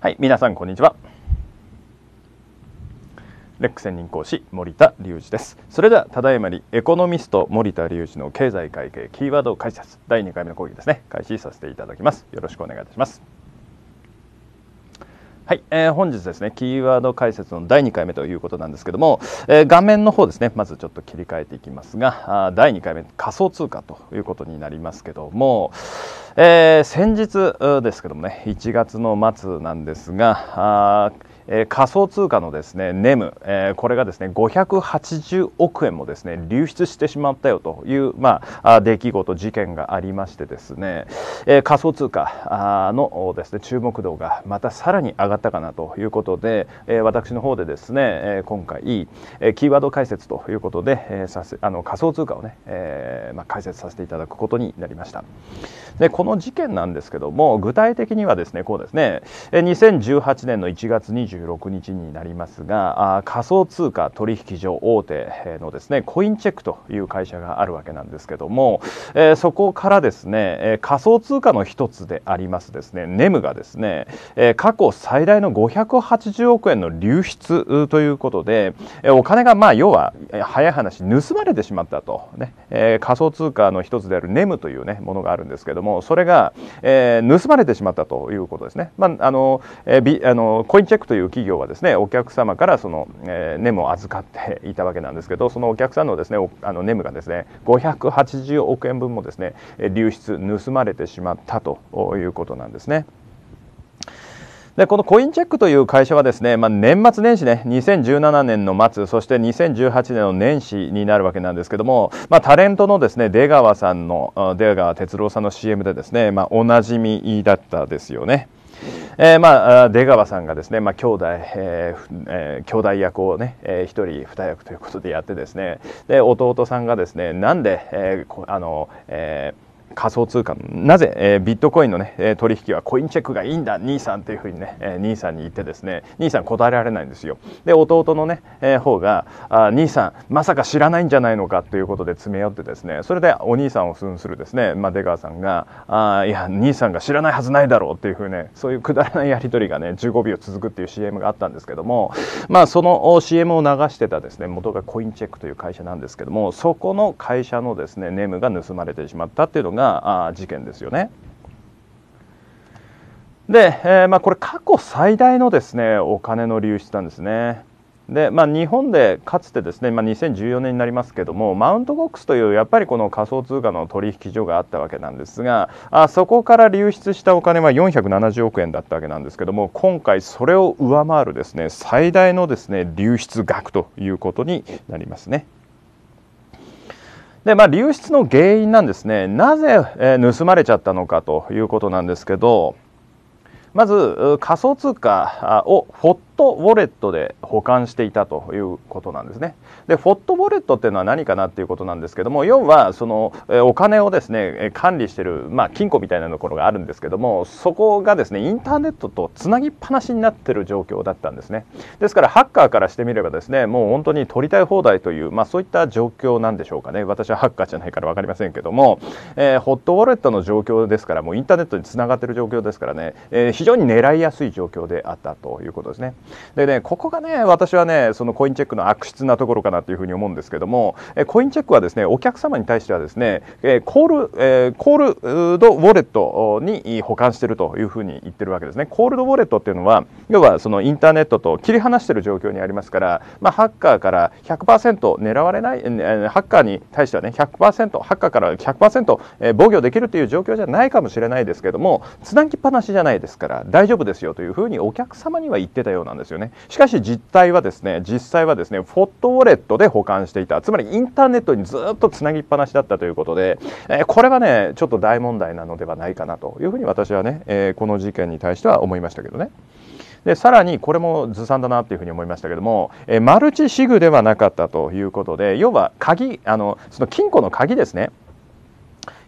はい、皆さんこんにちは。レック専任講師森田隆二です。それではただいまにエコノミスト森田隆二の経済会計キーワード解説第2回目の講義ですね開始させていただきます。よろしくお願いいたします。はい、えー、本日ですねキーワード解説の第2回目ということなんですけども、えー、画面の方ですねまずちょっと切り替えていきますがあ第2回目仮想通貨ということになりますけども、えー、先日ですけどもね1月の末なんですがあえ仮想通貨のですねネム、えこれがですね580億円もですね流出してしまったよという、まあ、出来事事件がありましてですね、え仮想通貨のですね注目度がまたさらに上がったかなということで、え私の方でですね、え今回、えキーワード解説ということで、えさせあの仮想通貨をね、えまあ、解説させていただくことになりました。でこの事件なんですけども具体的にはですねこうですね2018年の1月29 26日になりますが仮想通貨取引所大手のですねコインチェックという会社があるわけなんですけども、えそこからですね仮想通貨の一つでありますですねネムがですね、え過去最大の580億円の流出ということでお金がまあ要は早い話盗まれてしまったとね、え仮想通貨の一つであるネムというねものがあるんですけどもそれが、え盗まれてしまったということですね。まああのえあのコインチェックという企業はですねお客様からその、えー、ネムを預かっていたわけなんですけどそのお客さんのですねあのネムがですね580億円分もですね流出盗まれてしまったということなんですね。でこのコインチェックという会社はですね、まあ、年末年始ね2017年の末そして2018年の年始になるわけなんですけども、まあ、タレントのですね出川さんの出川哲朗さんの CM でですね、まあ、おなじみだったですよね。えー、まあ出川さんがですね、まあ、兄弟、えーえー、兄弟役をね、えー、1人2役ということでやってですねで弟さんがですねなんで、えー、あの、えー仮想通貨なぜ、えー、ビットコインの、ね、取引はコインチェックがいいんだ兄さんというふうにね、えー、兄さんに言ってですね兄さん答えられないんですよで弟のね、えー、方があ兄さんまさか知らないんじゃないのかということで詰め寄ってですねそれでお兄さんを扮するですね、まあ、出川さんがあいや兄さんが知らないはずないだろうっていうふうねそういうくだらないやり取りがね15秒続くっていう CM があったんですけどもまあその CM を流してたですね元がコインチェックという会社なんですけどもそこの会社のですねネームが盗まれてしまったっていうのがあ事件ですよね。で、えー、まあ、これ過去最大のですねお金の流出なんですね。でまあ、日本でかつてですね、まあ、2014年になりますけどもマウントボックスというやっぱりこの仮想通貨の取引所があったわけなんですがあそこから流出したお金は470億円だったわけなんですけども今回それを上回るですね最大のですね流出額ということになりますね。で、まあ、流出の原因なんですねなぜ、え盗まれちゃったのかということなんですけどまず仮想通貨をフォットウォレットで保管していたということなんですね。でフォットウォレットっていうのは何かなっていうことなんですけども要はそのお金をですね管理してる、まあ、金庫みたいなところがあるんですけどもそこがですねインターネットとつなぎっぱなしになってる状況だったんですね。ですからハッカーからしてみればですねもう本当に取りたい放題という、まあ、そういった状況なんでしょうかね私はハッカーじゃないから分かりませんけども、えー、ホットウォレットの状況ですからもうインターネットにつながってる状況ですからね、えー、非常に狙いやすい状況であったということですね。でねここがね私はねそのコインチェックの悪質なところかなというふうに思うんですけども、えコインチェックはですねお客様に対してはですね、えコール、えコールドウォレットに保管しているというふうに言ってるわけですねコールドウォレットっていうのは要はそのインターネットと切り離してる状況にありますから、まあ、ハッカーから100%狙われない、えー、ハッカーに対してはね100%ハッカーから100%、え防御できるという状況じゃないかもしれないですけどもつなぎっぱなしじゃないですから大丈夫ですよというふうにお客様には言ってたようなんですですよねしかし実態はですね実際はですねフォットウォレットで保管していたつまりインターネットにずっとつなぎっぱなしだったということで、えー、これはねちょっと大問題なのではないかなというふうに私はね、えー、この事件に対しては思いましたけどね。でさらにこれもずさんだなっていうふうに思いましたけども、えー、マルチシグではなかったということで要は鍵あのその金庫の鍵ですね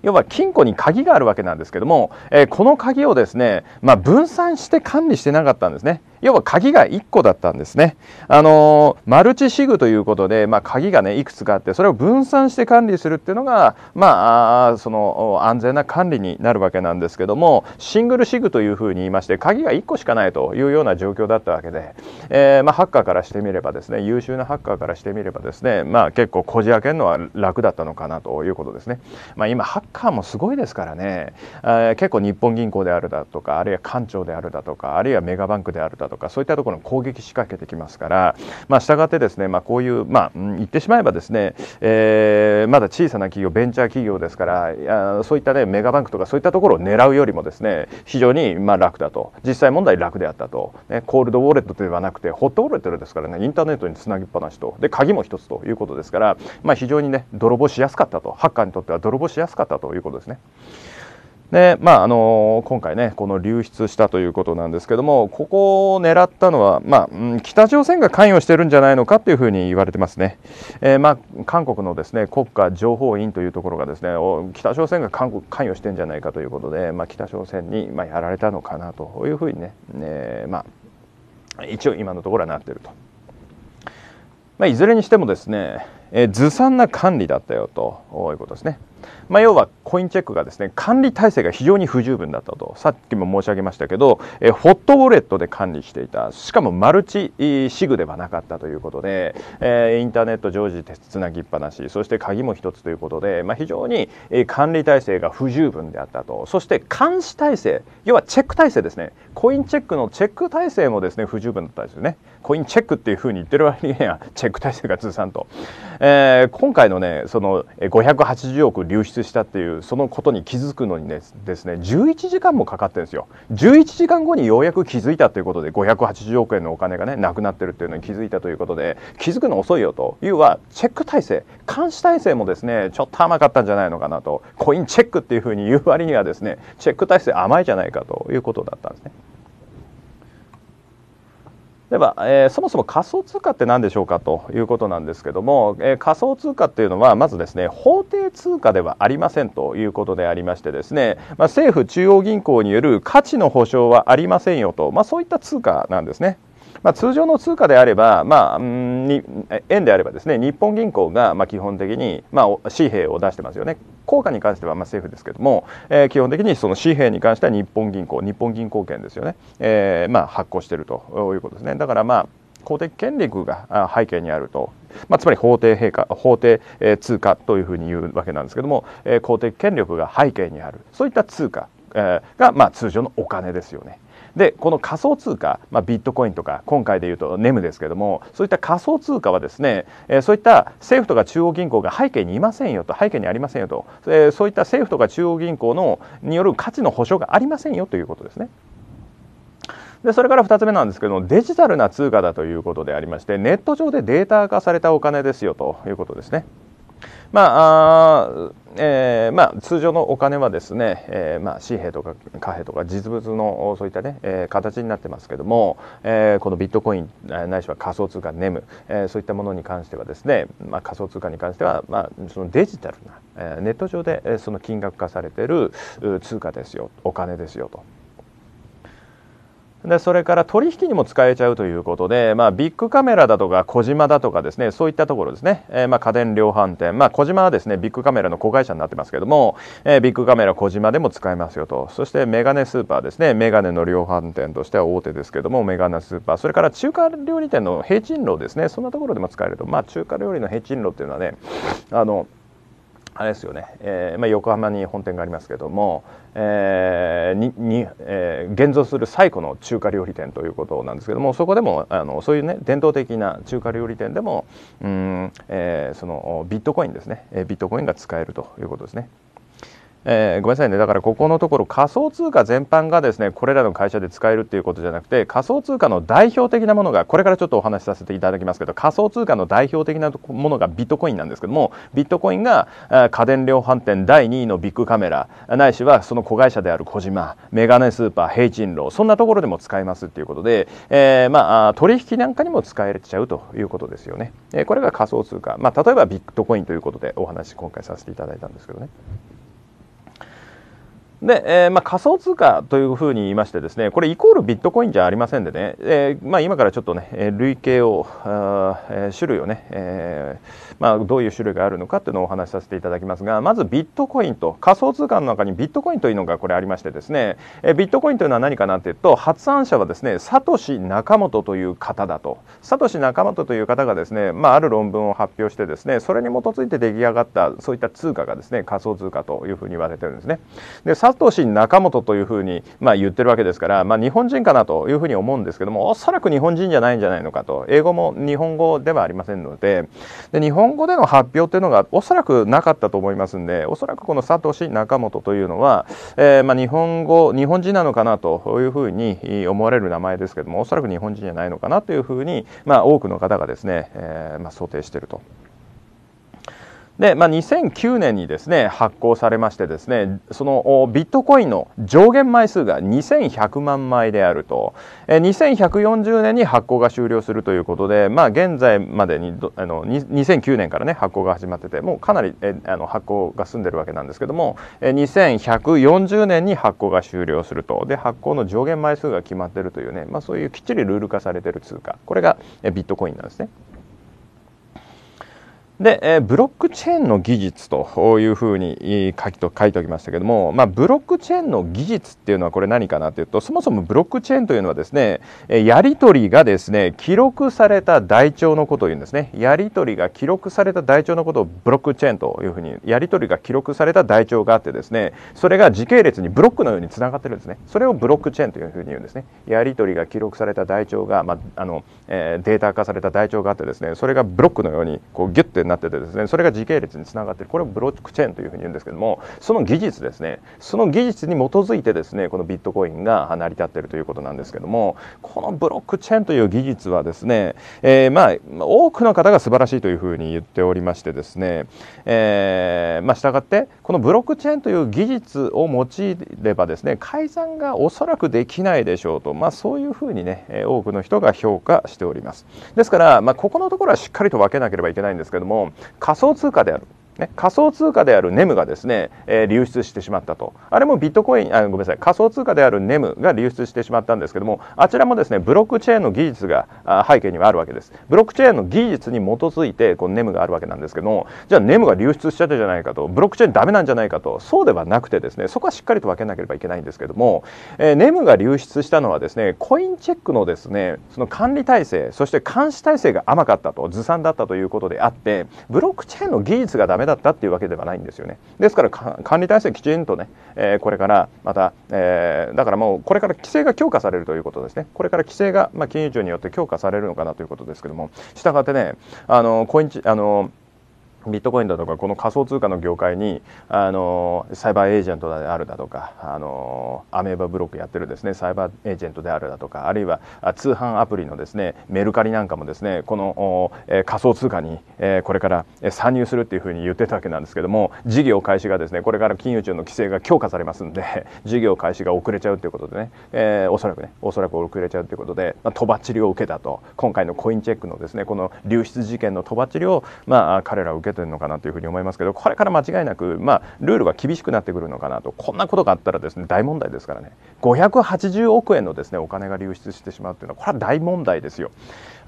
要は金庫に鍵があるわけなんですけども、えー、この鍵をですね、まあ、分散して管理してなかったんですね。要は鍵が1個だったんですね。あのマルチシグということで、まあ、鍵がねいくつかあってそれを分散して管理するっていうのが、まあ、あその安全な管理になるわけなんですけどもシングルシグというふうに言いまして鍵が1個しかないというような状況だったわけで、えー、まあ、ハッカーからしてみればですね優秀なハッカーからしてみればですね、まあ、結構こじ開けるのは楽だったのかなということですね。まあ、今ハッカーもすごいですからね、えー、結構日本銀行であるだとかあるいは官庁であるだとかあるいはメガバンクであるだとかとかそういったところに攻撃仕掛けてきますから、まあ、従ってですね、まあ、こういう、まあ、言ってしまえばですね、えー、まだ小さな企業ベンチャー企業ですからそういったねメガバンクとかそういったところを狙うよりもですね非常にまあ楽だと実際問題楽であったと、ね、コールドウォレットではなくてホットウォレットですからねインターネットにつなぎっぱなしとで鍵も一つということですから、まあ、非常にね泥棒しやすかったとハッカーにとっては泥棒しやすかったということですね。でまああの今回ねこの流出したということなんですけどもここを狙ったのは、まあ、北朝鮮が関与してるんじゃないのかというふうに言われてますね、えー、まあ、韓国のですね国家情報院というところがですね北朝鮮が韓国関与してるんじゃないかということで、まあ、北朝鮮に、まやられたのかなというふうにね、ねまあ、一応今のところはなっていると。まいずれにしてもですね、えずさんな管理だったよということですね。まあ、要はコインチェックがですね管理体制が非常に不十分だったとさっきも申し上げましたけど、えホットウォレットで管理していたしかもマルチシグではなかったということで、えインターネット常時つなぎっぱなしそして鍵も1つということで、まあ、非常に管理体制が不十分であったとそして監視体制要はチェック体制ですねコインチェックのチェック体制もですね不十分だったんですよねコインチェックっていうふうに言ってる割にはチェック体制がずさんと、えー、今回のねその580億流出したっていうそのことに気づくのにねですね11時間もかかってるんですよ11時間後にようやく気づいたということで580億円のお金がねなくなってるっていうのに気づいたということで気づくの遅いよというはチェック体制監視体制もですねちょっと甘かったんじゃないのかなとコインチェックっていうふうに言う割にはですねチェック体制甘いじゃないかということだったんですね。では、えー、そもそも仮想通貨って何でしょうかということなんですけども、えー、仮想通貨っていうのはまずですね法定通貨ではありませんということでありましてですね、まあ、政府中央銀行による価値の保証はありませんよと、まあ、そういった通貨なんですね。まあ、通常の通貨であれば、まあ、に円であればですね日本銀行がまあ基本的に、まあ、紙幣を出してますよね効果に関してはまあ政府ですけども、えー、基本的にその紙幣に関しては日本銀行日本銀行券ですよね、えーまあ、発行しているということですねだからまあ公的権力が背景にあると、まあ、つまり法定陛下法定、通貨というふうに言うわけなんですけども、えー、公的権力が背景にあるそういった通貨、えー、が、まあ、通常のお金ですよね。でこの仮想通貨、まあ、ビットコインとか今回でいうとネムですけどもそういった仮想通貨はですね、えー、そういった政府とか中央銀行が背景にいませんよと背景にありませんよと、えー、そういった政府とか中央銀行のによる価値の保証がありませんよということですね。でそれから2つ目なんですけどもデジタルな通貨だということでありましてネット上でデータ化されたお金ですよということですね。まあえーまあ、通常のお金はですね、えーまあ、紙幣とか貨幣とか実物のそういったね、えー、形になってますけども、えー、このビットコインないしは仮想通貨ネム、えー、そういったものに関してはですね、まあ、仮想通貨に関しては、まあ、そのデジタルな、えー、ネット上でその金額化されている通貨ですよお金ですよと。でそれから取引にも使えちゃうということで、まあ、ビッグカメラだとか小島だとかですねそういったところですね、えー、まあ、家電量販店、まあ、小島はですねビッグカメラの子会社になってますけども、えー、ビッグカメラ小島でも使えますよとそしてメガネスーパーですねメガネの量販店としては大手ですけどもメガネスーパーそれから中華料理店の平鎮炉ですねそんなところでも使えると、まあ、中華料理の平鎮炉っていうのはねあのあれですよね、えーまあ、横浜に本店がありますけども、えーににえー、現存する最古の中華料理店ということなんですけどもそこでもあのそういうね伝統的な中華料理店でもうん、えー、そのビットコインですねビットコインが使えるということですね。えー、ごめんなさいねだからここのところ仮想通貨全般がですねこれらの会社で使えるっていうことじゃなくて仮想通貨の代表的なものがこれからちょっとお話しさせていただきますけど仮想通貨の代表的なものがビットコインなんですけどもビットコインが家電量販店第2位のビッグカメラないしはその子会社である小島メガネスーパー平鎮楼そんなところでも使えますっていうことで、えー、まあ取引なんかにも使えちゃうということですよね。これが仮想通貨、まあ、例えばビットコインということでお話今回させていただいたんですけどね。で、えー、まあ、仮想通貨というふうに言いましてですねこれイコールビットコインじゃありませんでね、えー、まあ、今からちょっとね類型をあ、え種類をね、えー、まあ、どういう種類があるのかっていうのをお話しさせていただきますがまずビットコインと仮想通貨の中にビットコインというのがこれありましてですね、えビットコインというのは何かなんていうと発案者はですねサトシ・ナカモトという方だとサトシ・ナカモトという方がですね、まあ、ある論文を発表してですねそれに基づいて出来上がったそういった通貨がですね仮想通貨というふうに言われてるんですね。で後氏中本というふうに、まあ、言ってるわけですから、まあ、日本人かなというふうに思うんですけどもおそらく日本人じゃないんじゃないのかと英語も日本語ではありませんのでで日本語での発表っていうのがおそらくなかったと思いますんでおそらくこの佐藤氏中本というのは、えー、まあ、日本語日本人なのかなというふうに思われる名前ですけどもおそらく日本人じゃないのかなというふうに、まあ、多くの方がですね、えー、ま想定していると。で、まあ、2009年にですね発行されましてですねそのビットコインの上限枚数が2100万枚であると、2140年に発行が終了するということで、まあ、現在までにあの2009年からね発行が始まっててもうかなりあの発行が済んでるわけなんですけども、2140年に発行が終了するとで発行の上限枚数が決まってるというね、まあ、そういうきっちりルール化されてる通貨これがビットコインなんですね。で、えブロックチェーンの技術というふうに書きと書いておきましたけども、まあ、ブロックチェーンの技術っていうのはこれ何かなというとそもそもブロックチェーンというのはですねやり取りがですね記録された台帳のことを言うんですねやり取りが記録された台帳のことをブロックチェーンというふうにやり取りが記録された台帳があってですねそれが時系列にブロックのようにつながってるんですねそれをブロックチェーンというふうに言うんですねやり取りが記録された台帳が、まああのえー、データ化された台帳があってですねそれがブロックのようにこうギュッてなっててですねそれが時系列につながってるこれをブロックチェーンというふうに言うんですけどもその技術ですねその技術に基づいてですねこのビットコインが成り立っているということなんですけどもこのブロックチェーンという技術はですね、えー、まあ多くの方が素晴らしいというふうに言っておりましてですね、えー、まあ従ってこのブロックチェーンという技術を用いればですね改ざんがおそらくできないでしょうとまあそういうふうにね多くの人が評価しておりますですからまあここのところはしっかりと分けなければいけないんですけども仮想通貨であるね、仮想通貨であるネムがですね、えー、流出してしまったとあれもビットコインあごめんなさい仮想通貨であるネムが流出してしまったんですけどもあちらもですねブロックチェーンの技術が背景にはあるわけですブロックチェーンの技術に基づいてこのネムがあるわけなんですけどもじゃあネムが流出しちゃったじゃないかとブロックチェーンダメなんじゃないかとそうではなくてですねそこはしっかりと分けなければいけないんですけども、えー、ネムが流出したのはですねコインチェックのですねその管理体制そして監視体制が甘かったとずさんだったということであってブロックチェーンの技術がダメだったっていうわけではないんですよね。ですから管理体制きちんとね、えこれからまた、えだからもうこれから規制が強化されるということですね。これから規制が、ま金融庁によって強化されるのかなということですけども、したがってね、あの、コインあの、ビットコインだとかこの仮想通貨の業界にあのサイバーエージェントであるだとかあのアメーバブロックやってるですねサイバーエージェントであるだとかあるいは通販アプリのですねメルカリなんかもですねこの、え仮想通貨に、えこれから参入するっていうふうに言ってたわけなんですけども事業開始がですねこれから金融庁の規制が強化されますんで 事業開始が遅れちゃうということでね、えおそらくねおそらく遅れちゃうということで、まあ、とばっちりを受けたと今回のコインチェックのですねこの流出事件のとばっちりを、まあ、彼らは受けけてるのかなというふうに思いますけどこれから間違いなく、まあ、ルールが厳しくなってくるのかなとこんなことがあったらですね大問題ですからね580億円のですねお金が流出してしまうというのはこれは大問題ですよ。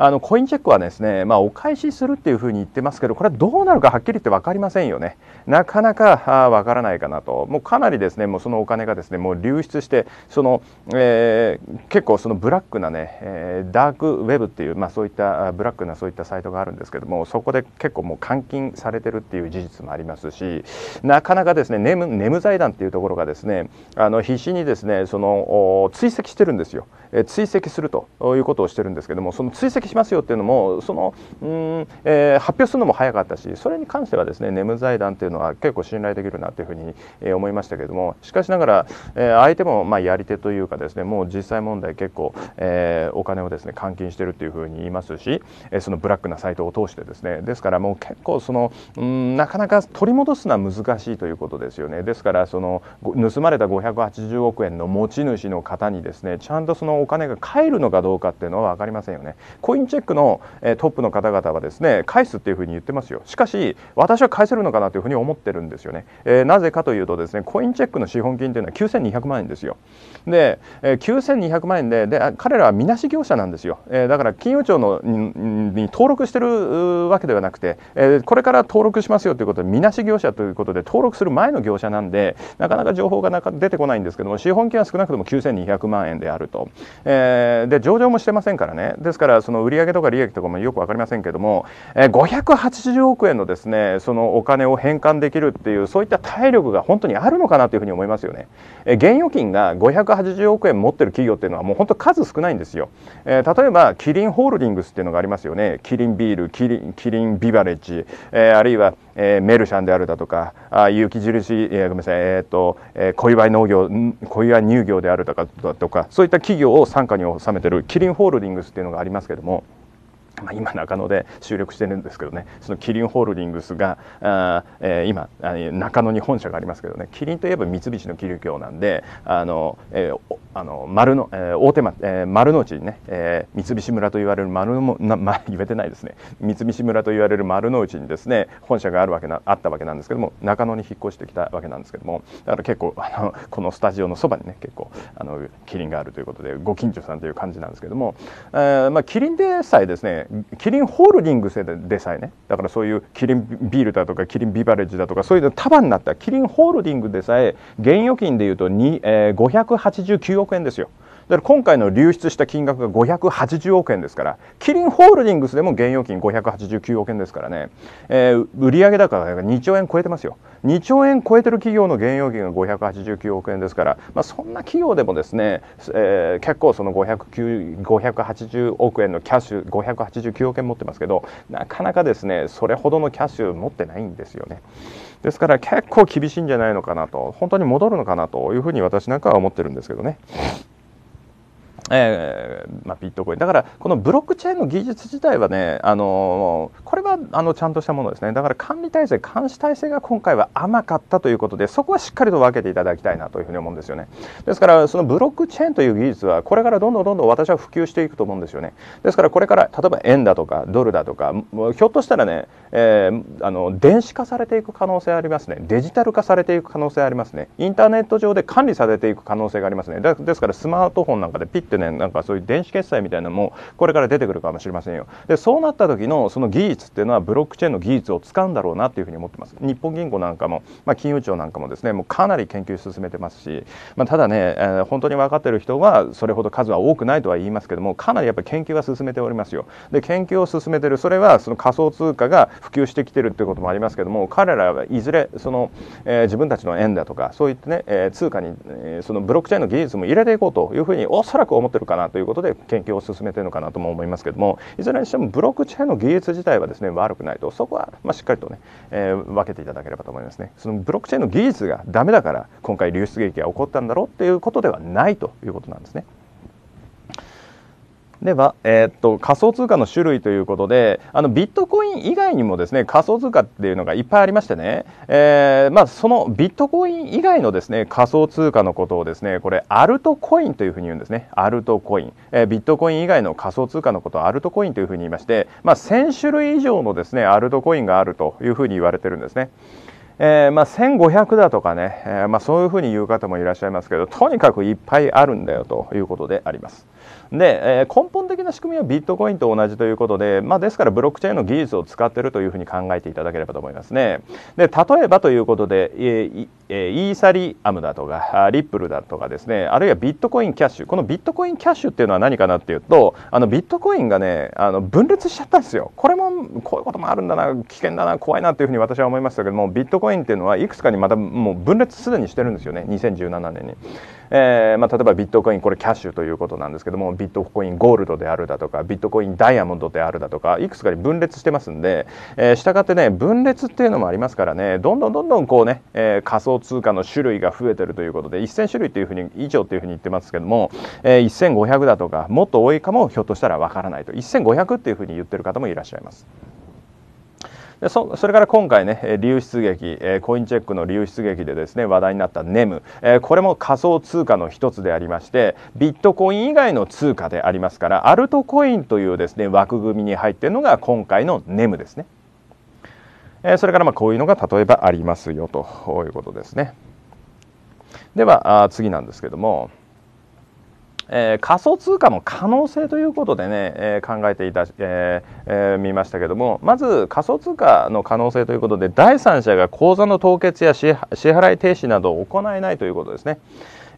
あのコインチェックはですね、まあ、お返しするっていうふうに言ってますけどこれはどうなるかはっきり言って分かりませんよねなかなか分からないかなともうかなりですねもうそのお金がですねもう流出してその、えー、結構そのブラックなね、えー、ダークウェブっていう、まあ、そういったブラックなそういったサイトがあるんですけどもそこで結構もう監禁されてるっていう事実もありますしなかなかですねネムネム財団っていうところがですねあの必死にですねその追跡してるんですよ、えー、追跡するということをしてるんですけどもその追跡しますよっていうのもその、うんえー、発表するのも早かったしそれに関してはですねネム財団っていうのは結構信頼できるなというふうに、え思いましたけれどもしかしながら、えー、相手もまあやり手というかですねもう実際問題結構、えー、お金をですね換金してるというふうに言いますし、えー、そのブラックなサイトを通してですねですからもう結構その、うん、なかなか取り戻すのは難しいということですよねですからその盗まれた580億円の持ち主の方にですねちゃんとそのお金が返るのかどうかっていうのは分かりませんよね。コインチェックの、えトップの方々はですね返すっていうふうに言ってますよしかし私は返せるのかなというふうに思ってるんですよね、えー、なぜかというとですねコインチェックの資本金というのは9200万円ですよで、えー、9200万円でで彼らはみなし業者なんですよ、えー、だから金融庁のに登録してるわけではなくて、えこれから登録しますよということでみなし業者ということで登録する前の業者なんでなかなか情報がなか出てこないんですけども資本金は少なくとも9200万円であると、えで上場もしてませんからねですからその売上とか利益とかもよく分かりませんけども、えー、580億円のですねそのお金を返還できるっていうそういった体力が本当にあるのかなというふうに思いますよね、えー、現預金が580億円持ってる企業っていうのはもう本当数少ないんですよ、えー、例えばキリンホールディングスっていうのがありますよねキリンビールキリンキリンビバレッジ、えー、あるいはえー、メルシャンであるだとかあ有機印、えー、ごめんなさい、えーとえー、小祝農業小祝乳業であるだとかそういった企業を傘下に収めてるキリンホールディングスっていうのがありますけども。まあ、今中野で収録してるんですけどねそのキリンホールディングスがあ、えー、今中野に本社がありますけどねキリンといえば三菱の桐生橋なんであの、えー、あの丸の、えー、大手町、えー、丸の内にね、えー、三菱村と言われる丸のな、まあ、言えてないですね三菱村と言われる丸の内にですね本社があるわけなあったわけなんですけども中野に引っ越してきたわけなんですけどもだから結構あのこのスタジオのそばにね結構あのキリンがあるということでご近所さんという感じなんですけども、えーまあ、キリンでさえですねキリンホールディングスでさえねだからそういうキリンビールだとかキリンビバレッジだとかそういうの束になったキリンホールディングでさえ現預金でいうと、えー、589億円ですよ。だから今回の流出した金額が580億円ですからキリンホールディングスでも現預金589億円ですからね、えー、売上高が2兆円超えてますよ2兆円超えてる企業の現預金が589億円ですから、まあ、そんな企業でもですね、えー、結構その580億円のキャッシュ589億円持ってますけどなかなかですねそれほどのキャッシュ持ってないんですよね。ですから結構厳しいんじゃないのかなと本当に戻るのかなというふうに私なんかは思ってるんですけどね。えーまあ、ビットコインだからこのブロックチェーンの技術自体はね、あのこれはあのちゃんとしたものですねだから管理体制監視体制が今回は甘かったということでそこはしっかりと分けていただきたいなというふうに思うんですよねですからそのブロックチェーンという技術はこれからどんどんどんどん私は普及していくと思うんですよねですからこれから例えば円だとかドルだとかひょっとしたらね、えー、あの電子化されていく可能性ありますねデジタル化されていく可能性ありますねインターネット上で管理されていく可能性がありますねですからスマートフォンなんかでピッってねなんかそういう電子決済みたいなのもこれから出てくるかもしれませんよでそうなった時のその技術っていうのはブロックチェーンの技術を使うんだろうなっていうふうに思ってます日本銀行なんかも、まあ、金融庁なんかもですねもうかなり研究進めてますし、まあ、ただね、えー、本当に分かってる人はそれほど数は多くないとは言いますけどもかなりやっぱり研究は進めておりますよで研究を進めてるそれはその仮想通貨が普及してきてるっていうこともありますけども彼らはいずれその、えー、自分たちの円だとかそういったね、えー、通貨に、えー、そのブロックチェーンの技術も入れていこうというふうにおそらく思ってるかなということで研究を進めてるのかなとも思いますけどもいずれにしてもブロックチェーンの技術自体はですね悪くないとそこはましっかりとね、えー、分けていただければと思いますねそのブロックチェーンの技術がダメだから今回流出劇が起こったんだろうっていうことではないということなんですね。では、えー、っと仮想通貨の種類ということであのビットコイン以外にもですね仮想通貨っていうのがいっぱいありましてね、えー、まあ、そのビットコイン以外のですね仮想通貨のことをですねこれアルトコインというふうに言うんですねアルトコイン、えー、ビットコイン以外の仮想通貨のことをアルトコインというふうに言いまして、まあ、1000種類以上のですねアルトコインがあるというふうに言われてるんですね。えーまあ、1500だとかね、えーまあ、そういうふうに言う方もいらっしゃいますけどとにかくいっぱいあるんだよということであります。で、えー、根本的な仕組みはビットコインと同じということで、まあ、ですからブロックチェーンの技術を使っているというふうに考えていただければと思いますね。で例えばということで、えーえー、イーサリアムだとかリップルだとかですねあるいはビットコインキャッシュこのビットコインキャッシュっていうのは何かなっていうとあのビットコインがねあの分裂しちゃったんですよこれもこういうこともあるんだな危険だな怖いなというふうに私は思いましたけどもビットコインっていうのはいくつかにまたもう分裂すでにしてるんですよね2017年に。えー、まあ、例えばビットコインこれキャッシュということなんですけどもビットコインゴールドであるだとかビットコインダイヤモンドであるだとかいくつかに分裂してますんで、えー、したがってね分裂っていうのもありますからねどんどんどんどんこうね、えー、仮想通貨の種類が増えてるということで1000種類というふうに以上というふうに言ってますけども、えー、1500だとかもっと多いかもひょっとしたらわからないと1500っていうふうに言ってる方もいらっしゃいます。でそれから今回ね流出劇、えコインチェックの流出劇でですね話題になったネム、えこれも仮想通貨の一つでありましてビットコイン以外の通貨でありますからアルトコインというですね枠組みに入っているのが今回のネムですね。えそれからまあこういうのが例えばありますよということですね。では次なんですけども。えー、仮想通貨の可能性ということでね、えー、考えていた、えー、見ましたけどもまず仮想通貨の可能性ということで第三者が口座の凍結や支払い停止などを行えないということですね。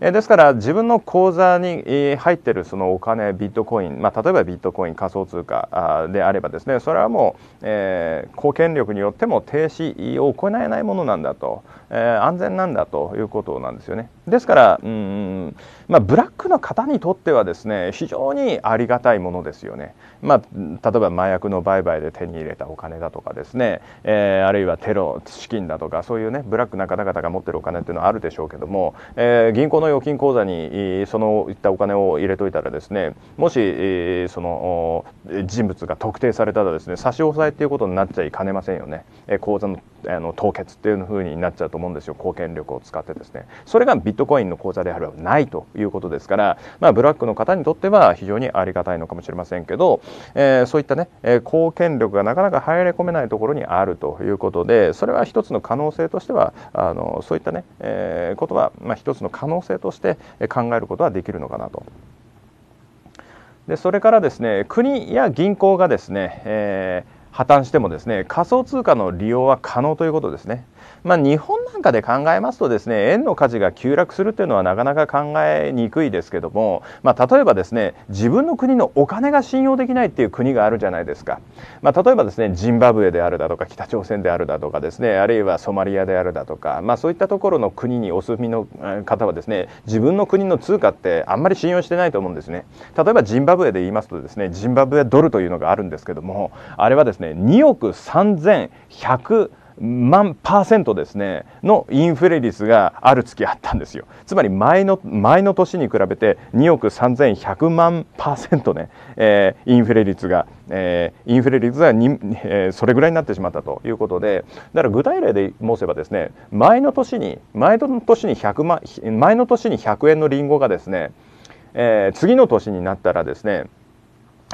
えですから自分の口座に入ってるそのお金ビットコイン、まあ、例えばビットコイン仮想通貨であればですねそれはもう、えー、公権力によっても停止を行えないものなんだとえ安全なんだということなんですよね。ですから、うんまあ、ブラックの方にとってはですね非常にありがたいものですよね。まあ、例えば麻薬の売買で手に入れたお金だとかですね、えー、あるいはテロ資金だとかそういうねブラックな方々が持ってるお金っていうのはあるでしょうけども、えー、銀行の預金口座にそのいったお金を入れといたらですねもし、えー、その人物が特定されたらですね差し押さえっていうことになっちゃいかねませんよね。え口座のあの凍結っていうふうになっちゃうと思うんですよ貢献力を使ってですねそれがビットコインの口座であればないということですから、まあ、ブラックの方にとっては非常にありがたいのかもしれませんけど、えー、そういったね、えー、貢献力がなかなか入り込めないところにあるということでそれは一つの可能性としてはあのそういったね、えー、ことは、まあ、一つの可能性として考えることはできるのかなと。でそれからですね国や銀行がですね、えー破綻してもですね仮想通貨の利用は可能ということですね。まあ、日本なんかで考えますとですね円の価値が急落するというのはなかなか考えにくいですけども、まあ、例えばですね自分の国のお金が信用できないっていう国があるじゃないですか、まあ、例えばですねジンバブエであるだとか北朝鮮であるだとかですねあるいはソマリアであるだとか、まあ、そういったところの国にお住みの方はですね自分の国の通貨ってあんまり信用してないと思うんですね例えばジンバブエで言いますとですねジンバブエドルというのがあるんですけどもあれはですね2億3100万パーセントですねのインフレ率がある月あったんですよつまり前の前の年に比べて2億3100万パーセントね、えー、インフレ率が、えー、インフレ率がえー、それぐらいになってしまったということでだから具体例で申せばですね前の年に前の年に100万前の年に100円のリンゴがですね、えー、次の年になったらですね、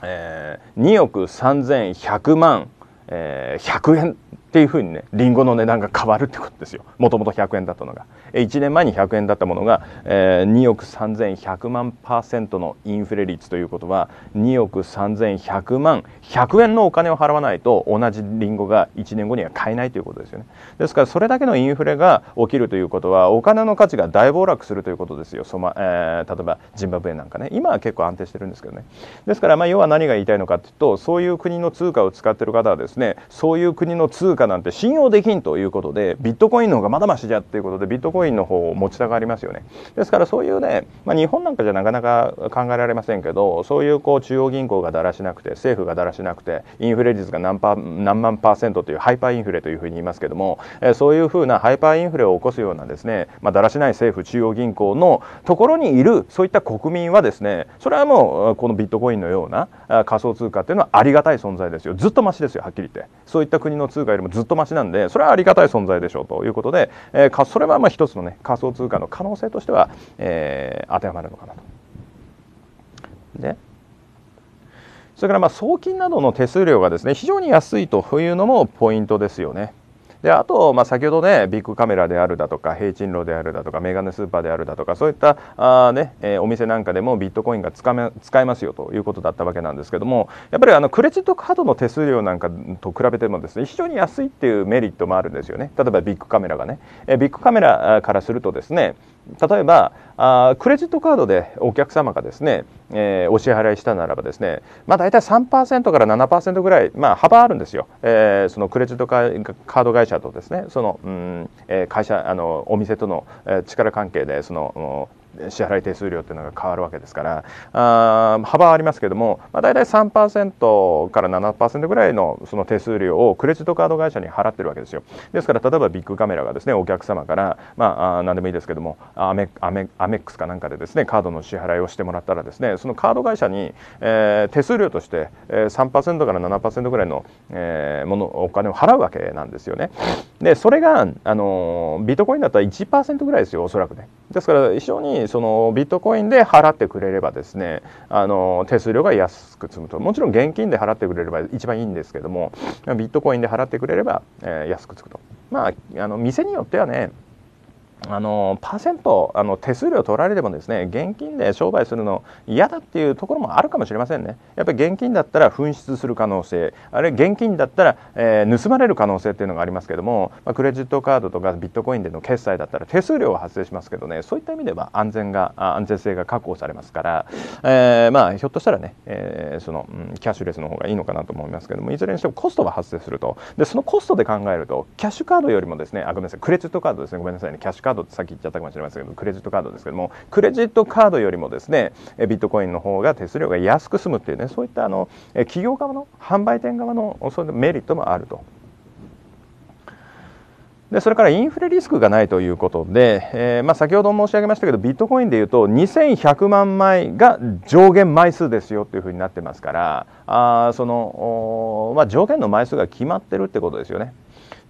えー、2億3100万、えー、100円っていうふうにねりんごの値段が変わるってことですよもともと100円だったのが1年前に100円だったものが、えー、2億3100万パーセントのインフレ率ということは2億3100万100円のお金を払わないと同じりんごが1年後には買えないということですよねですからそれだけのインフレが起きるということはお金の価値が大暴落するということですよそま、えー、例えばジンバブエなんかね今は結構安定してるんですけどねですからまあ要は何が言いたいのかというとそういう国の通貨を使ってる方はですねそういう国の通貨なんて信用できんということでビットコインの方がまだましじゃっていうことでビットコインの方を持ちたがりますよねですからそういうね、まあ、日本なんかじゃなかなか考えられませんけどそういうこう中央銀行がだらしなくて政府がだらしなくてインフレ率が何パ何万パーセントというハイパーインフレというふうに言いますけども、えそういうふうなハイパーインフレを起こすようなですね、まあ、だらしない政府中央銀行のところにいるそういった国民はですねそれはもうこのビットコインのような仮想通貨っていうのはありがたい存在ですよずっとましですよはっきり言ってそういった国の通貨よりもずっと待ちなんでそれはありがたい存在でしょうということで、えー、それはまあ一つのね仮想通貨の可能性としては、えー、当てはまるのかなと。でそれからまあ送金などの手数料がですね非常に安いというのもポイントですよね。であと、まあ、先ほどねビッグカメラであるだとか平鎮路であるだとかメガネスーパーであるだとかそういったあ、ねえー、お店なんかでもビットコインが使め使えますよということだったわけなんですけどもやっぱりあのクレジットカードの手数料なんかと比べてもですね非常に安いっていうメリットもあるんですよね例えばビッグカメラがね、えー、ビッグカメラからするとですね例えばあクレジットカードでお客様がですね、えー、お支払いしたならばですね、まあ、大体3%から7%ぐらい、まあ、幅あるんですよ、えー、そのクレジットカード会社とですねその、うんえー、会社あのお店との、え力関係でその支払い手数料っていうのが変わるわけですからあ幅はありますけども、まあ、大体3%から7%ぐらいのその手数料をクレジットカード会社に払ってるわけですよですから例えばビッグカメラがですねお客様から、まあ、あ何でもいいですけどもアメアメアメックスかなんかでですねカードの支払いをしてもらったらですねそのカード会社に、えー、手数料として、えー、3%から7%ぐらいの、えー、ものお金を払うわけなんですよね。でそれがあのビットコインだったら1%ぐらいですよおそらくね。ですから非常ににそのビットコインで払ってくれればですねあの手数料が安く済むともちろん現金で払ってくれれば一番いいんですけどもビットコインで払ってくれれば、えー、安くつくとまああの店によってはねあのパーセントあの手数料取られてもですね現金で商売するの嫌だっていうところもあるかもしれませんねやっぱり現金だったら紛失する可能性あるいは現金だったら、えー、盗まれる可能性っていうのがありますけども、まあ、クレジットカードとかビットコインでの決済だったら手数料は発生しますけどねそういった意味では安全が安全性が確保されますから、えー、まあひょっとしたらね、えー、その、うん、キャッシュレスの方がいいのかなと思いますけどもいずれにしてもコストは発生するとでそのコストで考えるとキャッシュカードよりもですねあごめんなさいクレジットカードですねごめんなさいねキャッシュカードカードってさっき言っちゃったかもしれませんけどクレジットカードですけどもクレジットカードよりもですねビットコインの方が手数料が安く済むっていうねそういったあの企業側の販売店側のそメリットもあると。でそれからインフレリスクがないということで、えー、まあ、先ほど申し上げましたけどビットコインでいうと2100万枚が上限枚数ですよというふうになってますからあその、まあ、上限の枚数が決まってるってことですよね。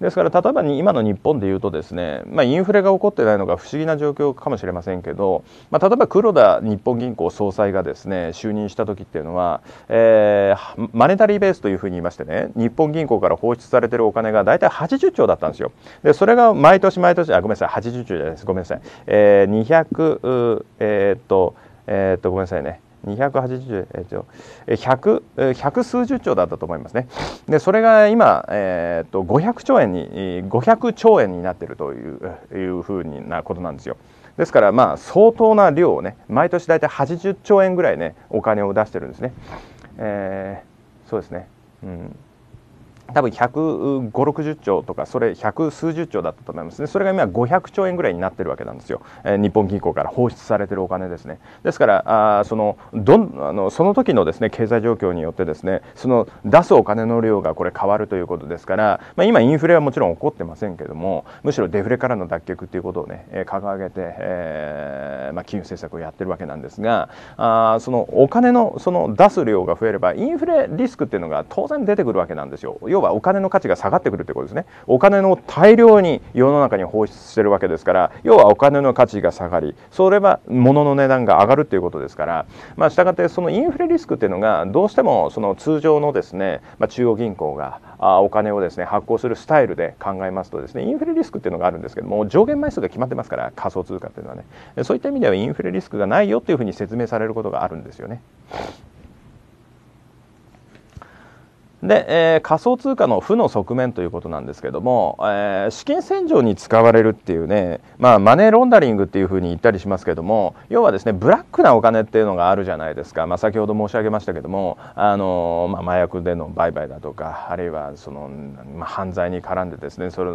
ですから例えば今の日本でいうとですね、まあ、インフレが起こってないのが不思議な状況かもしれませんけど、まあ、例えば黒田日本銀行総裁がですね就任した時っていうのは、えー、マネタリーベースというふうに言いましてね日本銀行から放出されてるお金が大体80兆だったんですよ。でそれが毎年毎年あごめんなさい80兆じゃないですごめんなさい、えー、200えー、っとえー、っとごめんなさいね280えっと100百数十兆だったと思いますねでそれが今、えー、っと500兆円に500兆円になっているといういうふうになことなんですよですからまあ相当な量をね毎年大体80兆円ぐらいねお金を出してるんですね、えー、そうですねうん多分150、60兆とか、それ100数十兆だったと思いますね。それが今500兆円ぐらいになってるわけなんですよ。えー、日本銀行から放出されてるお金ですね。ですから、あそのどんあのその時のですね経済状況によってですね、その出すお金の量がこれ変わるということですから、まあ、今インフレはもちろん起こってませんけども、むしろデフレからの脱却ということをね、え掲げて、えー、まあ金融政策をやってるわけなんですが、あそのお金のその出す量が増えればインフレリスクっていうのが当然出てくるわけなんですよ。要要はお金の価値が下がってくるってことですねお金の大量に世の中に放出してるわけですから要はお金の価値が下がりそれは物の値段が上がるっていうことですからまあ、したがってそのインフレリスクっていうのがどうしてもその通常のですね、まあ、中央銀行があお金をですね発行するスタイルで考えますとですねインフレリスクっていうのがあるんですけども上限枚数が決まってますから仮想通貨っていうのはねそういった意味ではインフレリスクがないよっていうふうに説明されることがあるんですよね。で、えー、仮想通貨の負の側面ということなんですけども、えー、資金洗浄に使われるっていうね、まあ、マネーロンダリングっていうふうに言ったりしますけども要はですねブラックなお金っていうのがあるじゃないですか、まあ、先ほど申し上げましたけども、あのまあ、麻薬での売買だとかあるいはその、まあ、犯罪に絡んでですねそれ、え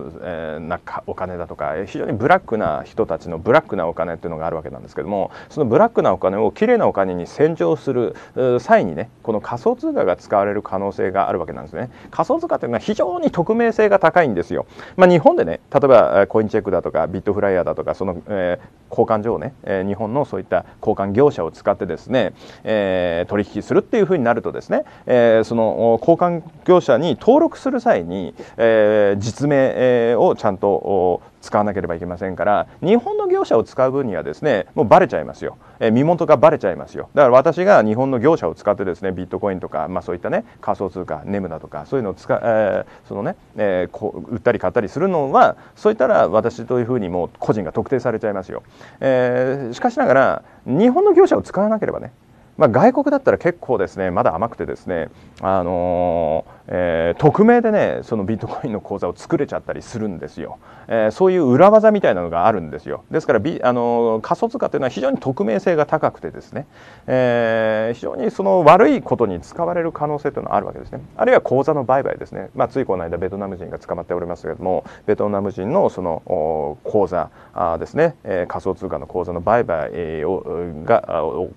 ー、なんかお金だとか非常にブラックな人たちのブラックなお金っていうのがあるわけなんですけどもそのブラックなお金をきれいなお金に洗浄する際にねこの仮想通貨が使われる可能性があるるわけなんですね仮想通貨というのは非常に匿名性が高いんですよ、まあ、日本でね例えばコインチェックだとかビットフライヤーだとかその、えー、交換所をね、えー、日本のそういった交換業者を使ってですね、えー、取引するっていうふうになるとですね、えー、その交換業者に登録する際に、えー、実名をちゃんと使わなければいけませんから日本の業者を使う分にはですねもうバレちゃいますよ、えー、身元がバレちゃいますよだから私が日本の業者を使ってですねビットコインとか、まあ、そういったね仮想通貨ネムだとかそういうのを使、えー、そのね、えー、こ売ったり買ったりするのはそういったら私というふうにもう個人が特定されちゃいますよ、えー、しかしながら日本の業者を使わなければねまあ、外国だったら結構ですねまだ甘くてですね、あのー、えー、匿名でねそのビットコインの口座を作れちゃったりするんですよ、えー、そういう裏技みたいなのがあるんですよですからビ、あの仮想通貨というのは非常に匿名性が高くてですね、え非常にその悪いことに使われる可能性というのはあるわけですねあるいは口座の売買ですね、まあ、ついこの間ベトナム人が捕まっておりますけれどもベトナム人のその口座ですね、え仮想通貨の口座の売買をが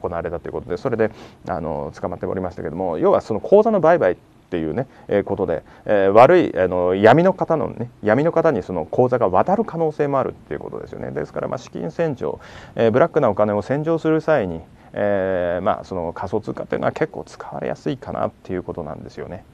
行われたということですそれであの捕まっておりましたけども要はその口座の売買っていうね、えー、ことで、えー、悪いあの闇の方のね闇の方にその口座が渡る可能性もあるっていうことですよねですからまあ資金洗浄、えー、ブラックなお金を洗浄する際に、えまあその仮想通貨っていうのは結構使われやすいかなっていうことなんですよね。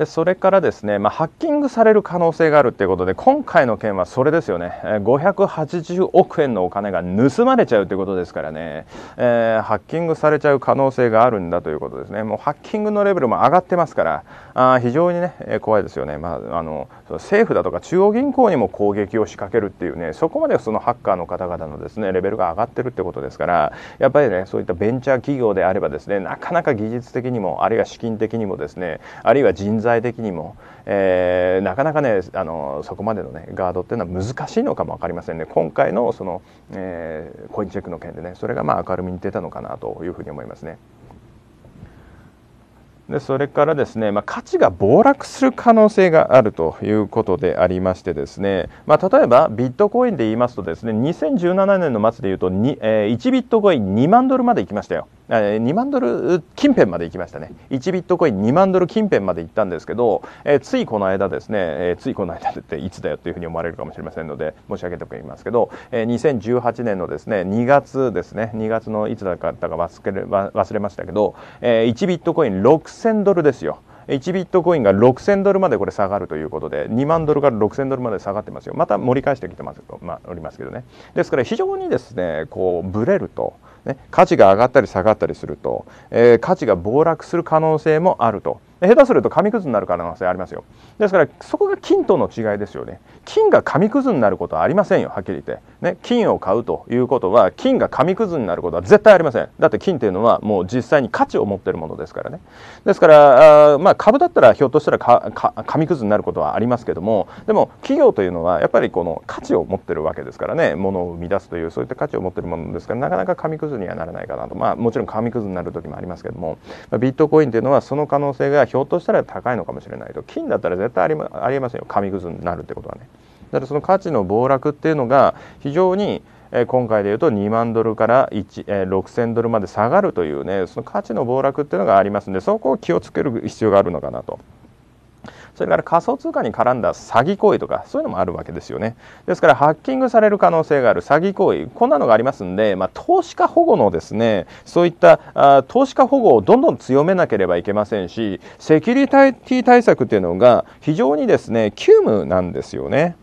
でそれからですね、まあ、ハッキングされる可能性があるということで今回の件はそれですよね580億円のお金が盗まれちゃうということですからね、えー、ハッキングされちゃう可能性があるんだということですねもうハッキングのレベルも上がってますからあ非常にね、え怖いですよね、まあ、あの政府だとか中央銀行にも攻撃を仕掛けるっていうねそこまでそのハッカーの方々のですねレベルが上がってるってことですからやっぱりねそういったベンチャー企業であればですねなかなか技術的にもあるいは資金的にもですねあるいは人材済的にも、えー、なかなかねあのそこまでの、ね、ガードっていうのは難しいのかも分かりませんね今回のその、えー、コインチェックの件でねそれがまあ明るみに出たのかなというふうに思いますね。でそれからですね、まあ、価値が暴落する可能性があるということでありましてですね、まあ、例えばビットコインで言いますとですね2017年の末でいうと、えー、1ビットコイン2万ドルまでいきましたよ。2万ドル近辺まで行きましたね1ビットコイン2万ドル近辺まで行ったんですけど、えー、ついこの間ですね、えー、ついこの間っていつだよっていうふうに思われるかもしれませんので申し上げておきますけど、えー、2018年のですね2月ですね2月のいつだったか忘れ忘れましたけど、え1ビットコイン6000ドルですよ。1ビットコインが6000ドルまでこれ下がるということで2万ドルから6000ドルまで下がってますよまた盛り返してきてます、まあ、おりますけどねですから非常にですねこうブレると。ね、価値が上がったり下がったりすると、えー、価値が暴落する可能性もあると下手すると紙くずになる可能性ありますよですからそこが金との違いですよね金が紙くずになることはありませんよはっきり言って、ね、金を買うということは金が紙くずになることは絶対ありませんだって金っていうのはもう実際に価値を持っているものですからねですからあ、まあ、株だったらひょっとしたら紙くずになることはありますけどもでも企業というのはやっぱりこの価値を持ってるわけですからね物を生み出すというそういった価値を持ってるものですからなかなか紙くずにはならないかなとまあもちろん紙くずになる時もありますけどもビットコインというのはその可能性がひょっとしたら高いのかもしれないと金だったら絶対あり,、ま、ありえませんよ紙くずになるってことはねだからその価値の暴落っていうのが非常に今回でいうと2万ドルから6000ドルまで下がるというねその価値の暴落っていうのがありますんでそこを気をつける必要があるのかなと。それから仮想通貨に絡んだ詐欺行為とかそういうのもあるわけですよねですからハッキングされる可能性がある詐欺行為こんなのがありますんで、まあ、投資家保護のですねそういったあ投資家保護をどんどん強めなければいけませんしセキュリティ対策っていうのが非常にですね急務なんですよね。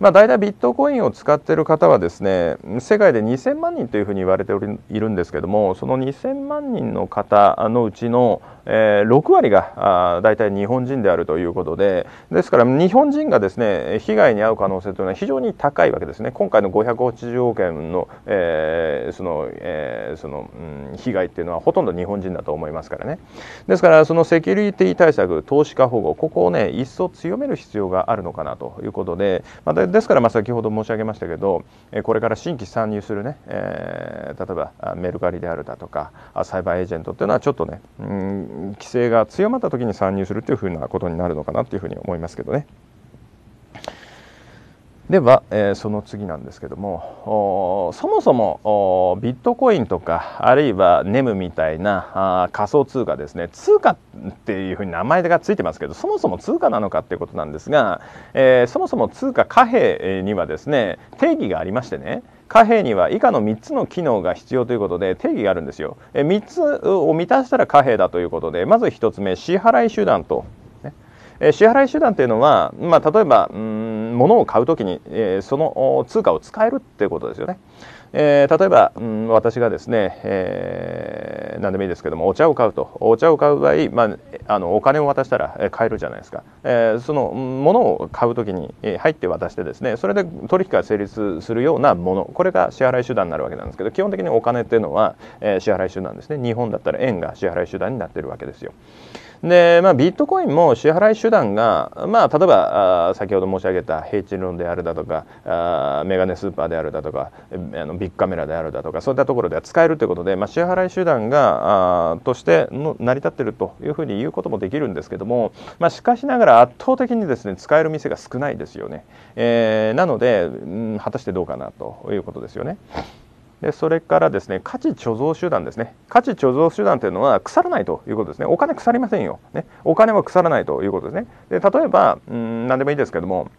まあ、大体ビットコインを使っている方はですね世界で2000万人というふうに言われているんですけどもその2000万人の方のうちの、6割が大体日本人であるということでですから日本人がですね被害に遭う可能性というのは非常に高いわけですね今回の580億円のえー、そのえー、その、被害というのはほとんど日本人だと思いますからねですからそのセキュリティ対策投資家保護ここをね一層強める必要があるのかなということで、まあですから、まあ、先ほど申し上げましたけど、えこれから新規参入するね、えー、例えばメルカリであるだとかサイバーエージェントっていうのはちょっとね、うん、規制が強まった時に参入するというふうなことになるのかなというふうに思いますけどね。では、えー、その次なんですけどもそもそもビットコインとかあるいはネムみたいなあ仮想通貨ですね通貨っていうふうに名前がついてますけどそもそも通貨なのかっていうことなんですが、えー、そもそも通貨貨幣にはですね定義がありましてね貨幣には以下の3つの機能が必要ということで定義があるんですよ。え3つを満たしたら貨幣だということでまず1つ目支払い手段とえ支払い手段というのは、まあ、例えば物を買うときに、えその通貨を使えるということですよね。えー、例えば、うん、私がですね、えー、何でもいいですけどもお茶を買うとお茶を買う場合、まあ、あのお金を渡したら買えるじゃないですか、えー、そのものを買うときに入って渡してですねそれで取引が成立するようなものこれが支払い手段になるわけなんですけど基本的にお金っていうのは、え支払い手段ですね日本だったら円が支払い手段になってるわけですよ。で、まあ、ビットコインも支払い手段が、まあ、例えばあ先ほど申し上げた平地ローンであるだとかあメガネスーパーであるだとかあのビッグカメラであるだとかそういったところでは使えるということで、まあ、支払い手段があとしての成り立っているというふうに言うこともできるんですけども、まあ、しかしながら圧倒的にですね使える店が少ないですよね、えー、なので、うん、果たしてどうかなということですよね。でそれからですね価値貯蔵手段ですね価値貯蔵手段というのは腐らないということですねお金腐りませんよ、ね、お金は腐らないということですねで例えばうん何でもいいですけども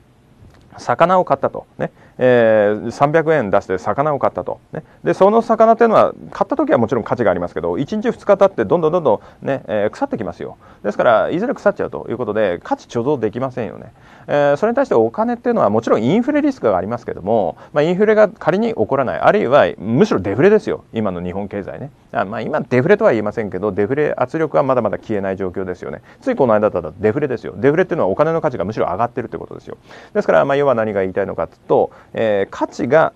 魚を買ったと、ねえー、300円出して魚を買ったと、ね、でその魚っていうのは買った時はもちろん価値がありますけど1日2日経ってどんどんどんどんね、えー、腐ってきますよですからいずれ腐っちゃうということで価値貯蔵できませんよね、えー、それに対してお金っていうのはもちろんインフレリスクがありますけども、まあ、インフレが仮に起こらないあるいはむしろデフレですよ今の日本経済ねあ、まあ、今デフレとは言いませんけどデフレ圧力はまだまだ消えない状況ですよねついこの間だったらデフレですよデフレっていうのはお金の価値がむしろ上がってるということですよですから、まあ要は何が言いたいのかというと、えー、価値が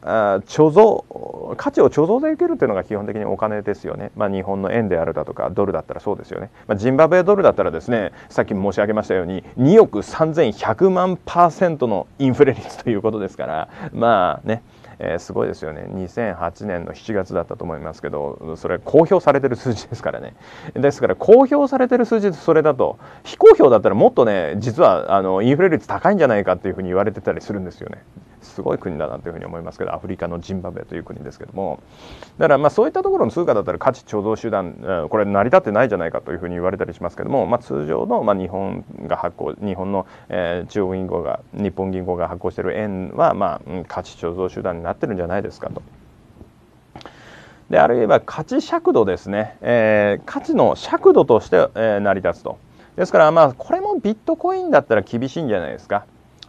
貯蔵価値を貯蔵できるというのが基本的にお金ですよね、まあ、日本の円であるだとかドルだったらそうですよね、まあ、ジンバブエドルだったらですねさっき申し上げましたように2億3100万パーセントのインフレ率ということですからまあねえー、すごいですよね2008年の7月だったと思いますけどそれ公表されてる数字ですからねですから公表されてる数字それだと非公表だったらもっとね実はあのインフレ率高いんじゃないかっていうふうに言われてたりするんですよね。すごい国だなというふうに思いますけどアフリカのジンバブエという国ですけどもだからまあそういったところの通貨だったら価値貯蔵手段これ成り立ってないじゃないかというふうに言われたりしますけども、まあ、通常のまあ日本が発行日本の、え中央銀行が日本銀行が発行している円はまあ価値貯蔵手段になってるんじゃないですかと。であるいは価値尺度ですね、えー、価値の尺度として、え成り立つと。ですからまあこれもビットコインだったら厳しいんじゃないですか。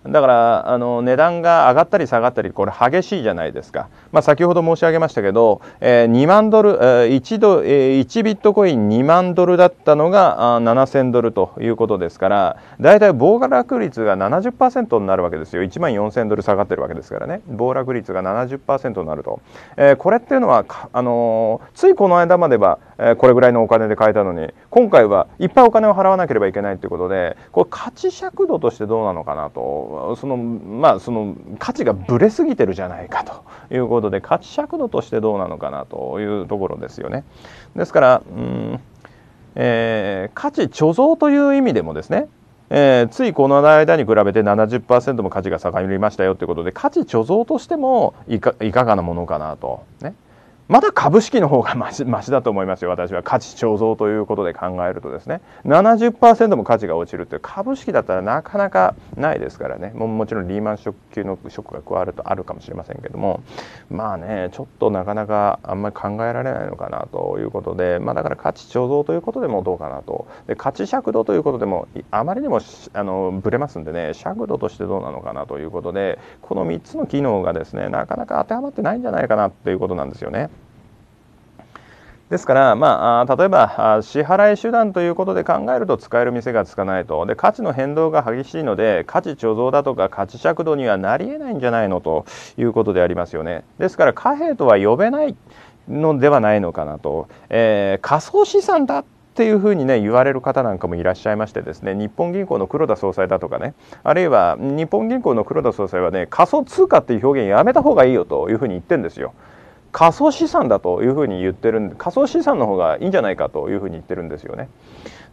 だからあの値段が上がったり下がったりこれ激しいじゃないですか、まあ、先ほど申し上げましたけど、えー、2万ドル、えー、1, ド、えー、1ビットコイン2万ドルだったのがあ7000ドルということですからだいたい暴落率が70%になるわけですよ1万4000ドル下がってるわけですからね暴落率が70%になると、えー、これっていうのはあのー、ついこの間まではえこれぐらいのお金で買えたのに今回はいっぱいお金を払わなければいけないということでこれ価値尺度としてどうなのかなとそのまあその価値がぶれすぎてるじゃないかということで価値尺度としてどうなのかなというところですよね。ですからうん、えー、価値貯蔵という意味でもですねえー、ついこの間に比べて70%も価値が下がりましたよということで価値貯蔵としてもいかがなものかなと、ねまだ株式の方がま しだと思いますよ私は価値貯蔵ということで考えるとですね70%も価値が落ちるって株式だったらなかなかないですからねももちろんリーマンショック級のショックが加わるとあるかもしれませんけどもまあねちょっとなかなかあんまり考えられないのかなということでまあだから価値貯蔵ということでもどうかなとで価値尺度ということでもあまりにもあのブレますんでね尺度としてどうなのかなということでこの3つの機能がですねなかなか当てはまってないんじゃないかなということなんですよね。ですから、まあ、例えば支払い手段ということで考えると使える店がつかないとで価値の変動が激しいので価値貯蔵だとか価値尺度にはなりえないんじゃないのということでありますよね。ですから貨幣とは呼べないのではないのかなと、えー、仮想資産だっていうふうにね言われる方なんかもいらっしゃいましてですね日本銀行の黒田総裁だとかねあるいは日本銀行の黒田総裁はね仮想通貨っていう表現やめた方がいいよというふうに言ってんですよ。仮想資産だというふうに言ってるんで仮想資産の方がいいんじゃないかというふうに言ってるんですよね。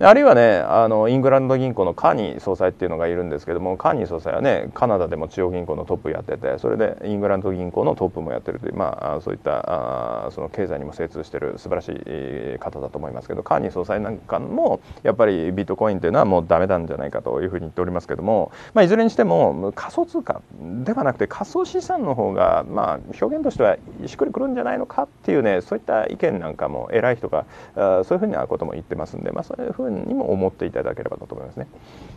あるいはねあのイングランド銀行のカーニー総裁っていうのがいるんですけどもカーニー総裁はねカナダでも中央銀行のトップやっててそれでイングランド銀行のトップもやってるという、まあ、そういったあその経済にも精通してる素晴らしい方だと思いますけどカーニー総裁なんかもやっぱりビットコインというのはもうダメなんじゃないかというふうに言っておりますけども、まあ、いずれにしても仮想通貨ではなくて仮想資産の方が、まあ、表現としてはしっくりくるんじゃないのかっていうねそういった意見なんかも偉い人がそういうふうなことも言ってますんで、まあ、そういうふうににも思っていただければと思いますね。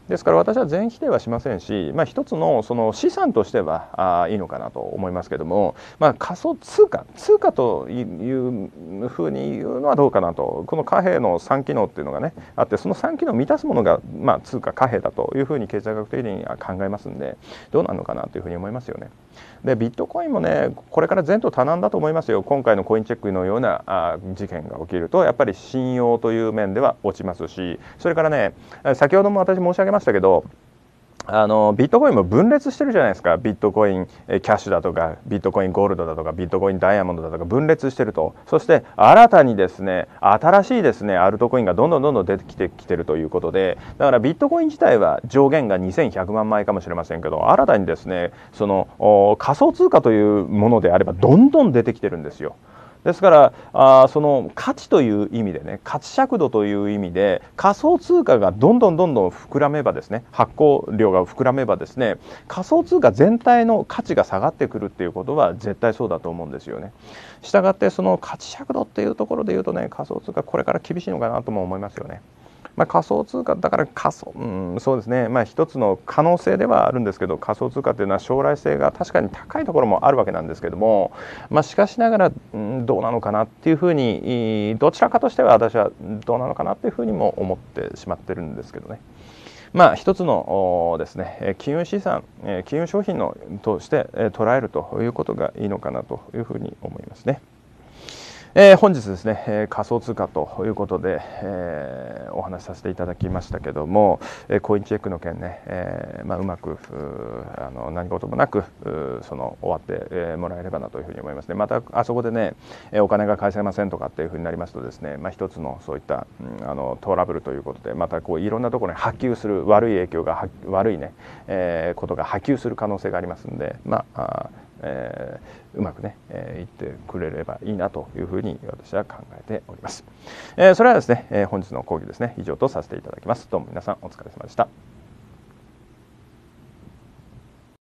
ですから私は全否定はしませんし、まあ、一つのその資産としてはあいいのかなと思いますけども、まあ、仮想通貨通貨というふうに言うのはどうかなとこの貨幣の3機能っていうのがねあってその3機能を満たすものが、まあ、通貨貨幣だというふうに経済学的には考えますんでどうなるのかなというふうに思いますよね。でビットコインもねこれから前途多難だと思いますよ今回のコインチェックのようなあ事件が起きるとやっぱり信用という面では落ちますしそれからね先ほども私申し上げましたけどあのビットコインも分裂してるじゃないですかビットコインキャッシュだとかビットコインゴールドだとかビットコインダイヤモンドだとか分裂してるとそして新たにですね新しいですねアルトコインがどんどんどんどん出てきてきてるということでだからビットコイン自体は上限が2100万枚かもしれませんけど新たにですねその仮想通貨というものであればどんどん出てきてるんですよ。ですからあその価値という意味でね価値尺度という意味で仮想通貨がどんどんどんどん膨らめばですね発行量が膨らめばですね仮想通貨全体の価値が下がってくるっていうことは絶対そうだと思うんですよね。したがってその価値尺度っていうところで言うとね仮想通貨これから厳しいのかなとも思いますよね。まあ、仮想通貨だから仮想、うん、そうですね、まあ、一つの可能性ではあるんですけど仮想通貨というのは将来性が確かに高いところもあるわけなんですけども、まあ、しかしながら、うん、どうなのかなっていうふうにどちらかとしては私はどうなのかなっていうふうにも思ってしまってるんですけどね。まあ、一つのですね金融資産金融商品のとして捉えるということがいいのかなというふうに思いますね。えー、本日ですね、えー、仮想通貨ということで、えー、お話しさせていただきましたけども、えコインチェックの件ね、えまあ、うまくあの何事もなくその終わって、えもらえればなというふうに思いますねまたあそこでね、えお金が返せませんとかっていうふうになりますとですね、まあ、一つのそういった、うん、あのトラブルということでまたこういろんなところに波及する悪い影響が悪いね、えことが波及する可能性がありますんでまあえー、うまくね、えー、いってくれればいいなというふうに私は考えております。えー、それはですね、え本日の講義ですね、以上とさせていただきます。どうも皆さんお疲れ様でした。